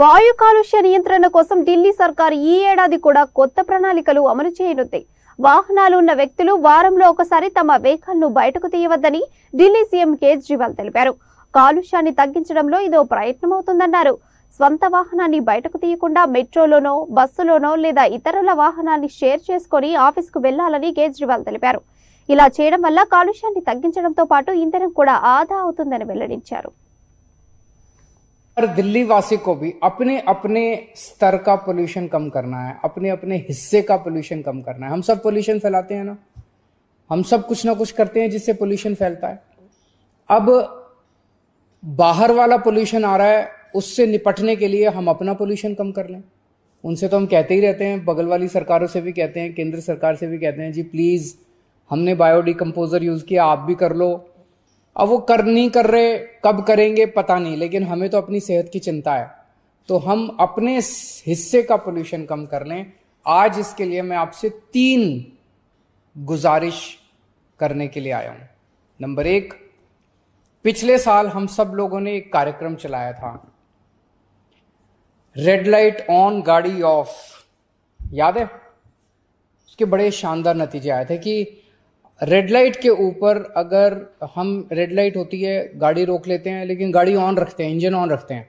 వాయు కాలుష్య నియంత్రణ కోసం ఢిల్లీ సర్కార్ ఈ ఏడాది కూడా కొత్త ప్రణాళికలు అమలు చేయనుంది వాహనాలు ఉన్న వ్యక్తులు వారంలో ఒకసారి తమ వెహికల్ను బయటకు తీయవద్దని ఢిల్లీ సీఎం కేజ్రీవాల్ తెలిపారు కాలుష్యాన్ని తగ్గించడంలో ఇదో ప్రయత్నమవుతుందన్నారు స్వంత వాహనాన్ని బయటకు తీయకుండా మెట్రోలోనో బస్సులోనో లేదా ఇతరుల వాహనాన్ని షేర్ చేసుకుని ఆఫీస్కు వెళ్లాలని కేజ్రీవాల్ తెలిపారు ఇలా చేయడం వల్ల కాలుష్యాన్ని తగ్గించడంతో పాటు ఇంధనం కూడా ఆదా అవుతుందని వెల్లడించారు हर दिल्ली वासी को भी अपने अपने स्तर का पोल्यूशन कम करना है अपने अपने हिस्से का पोल्यूशन कम करना है हम सब पोल्यूशन फैलाते हैं ना हम सब कुछ ना कुछ करते हैं जिससे पोल्यूशन फैलता है अब बाहर वाला पोल्यूशन आ रहा है उससे निपटने के लिए हम अपना पोल्यूशन कम कर लें उनसे तो हम कहते ही रहते हैं बगल वाली सरकारों से भी कहते हैं केंद्र सरकार से भी कहते हैं जी प्लीज़ हमने बायोडिकम्पोज़र यूज़ किया आप भी कर लो अब वो कर नहीं कर रहे कब करेंगे पता नहीं लेकिन हमें तो अपनी सेहत की चिंता है तो हम अपने हिस्से का पोल्यूशन कम कर लें आज इसके लिए मैं आपसे तीन गुजारिश करने के लिए आया हूं नंबर एक पिछले साल हम सब लोगों ने एक कार्यक्रम चलाया था रेड लाइट ऑन गाड़ी ऑफ याद है उसके बड़े शानदार नतीजे आए थे कि रेड लाइट के ऊपर अगर हम रेड लाइट होती है गाड़ी रोक लेते हैं लेकिन गाड़ी ऑन रखते हैं इंजन ऑन रखते हैं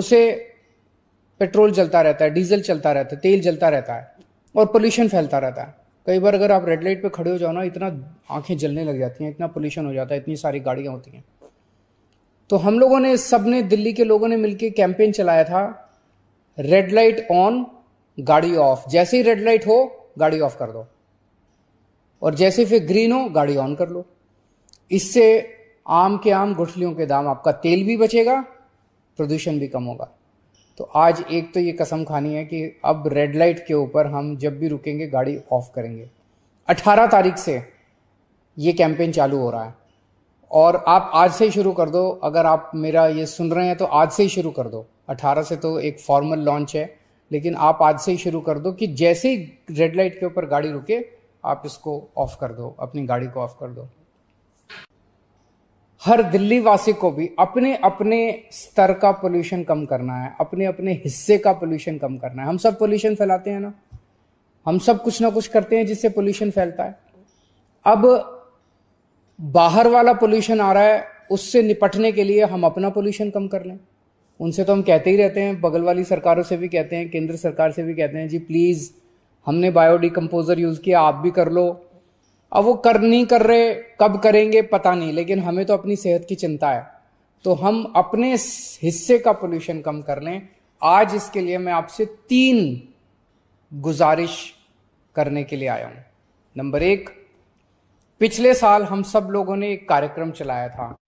उसे पेट्रोल जलता रहता है डीजल चलता रहता है तेल जलता रहता है और पोल्यूशन फैलता रहता है कई बार अगर आप रेड लाइट पे खड़े हो जाओ ना इतना आंखें जलने लग जाती हैं इतना पोल्यूशन हो जाता है इतनी सारी गाड़ियाँ होती हैं तो हम लोगों ने सब ने दिल्ली के लोगों ने मिलकर कैंपेन चलाया था रेड लाइट ऑन गाड़ी ऑफ जैसे ही रेड लाइट हो गाड़ी ऑफ कर दो और जैसे फिर ग्रीन हो गाड़ी ऑन कर लो इससे आम के आम गुठलियों के दाम आपका तेल भी बचेगा प्रदूषण भी कम होगा तो आज एक तो ये कसम खानी है कि अब रेड लाइट के ऊपर हम जब भी रुकेंगे गाड़ी ऑफ करेंगे 18 तारीख से ये कैंपेन चालू हो रहा है और आप आज से ही शुरू कर दो अगर आप मेरा ये सुन रहे हैं तो आज से ही शुरू कर दो 18 से तो एक फॉर्मल लॉन्च है लेकिन आप आज से ही शुरू कर दो कि जैसे ही रेड लाइट के ऊपर गाड़ी रुके आप इसको ऑफ कर दो अपनी गाड़ी को ऑफ कर दो हर दिल्ली वासी को भी अपने अपने स्तर का पोल्यूशन कम करना है अपने अपने हिस्से का पोल्यूशन कम करना है हम सब पोल्यूशन फैलाते हैं ना हम सब कुछ ना कुछ करते हैं जिससे पोल्यूशन फैलता है अब बाहर वाला पोल्यूशन आ रहा है उससे निपटने के लिए हम अपना पोल्यूशन कम कर लें उनसे तो हम कहते ही रहते हैं बगल वाली सरकारों से भी कहते हैं केंद्र सरकार से भी कहते हैं जी प्लीज़ हमने बायोडिकम्पोजर यूज़ किया आप भी कर लो अब वो कर नहीं कर रहे कब करेंगे पता नहीं लेकिन हमें तो अपनी सेहत की चिंता है तो हम अपने हिस्से का पोल्यूशन कम कर लें आज इसके लिए मैं आपसे तीन गुजारिश करने के लिए आया हूं नंबर एक पिछले साल हम सब लोगों ने एक कार्यक्रम चलाया था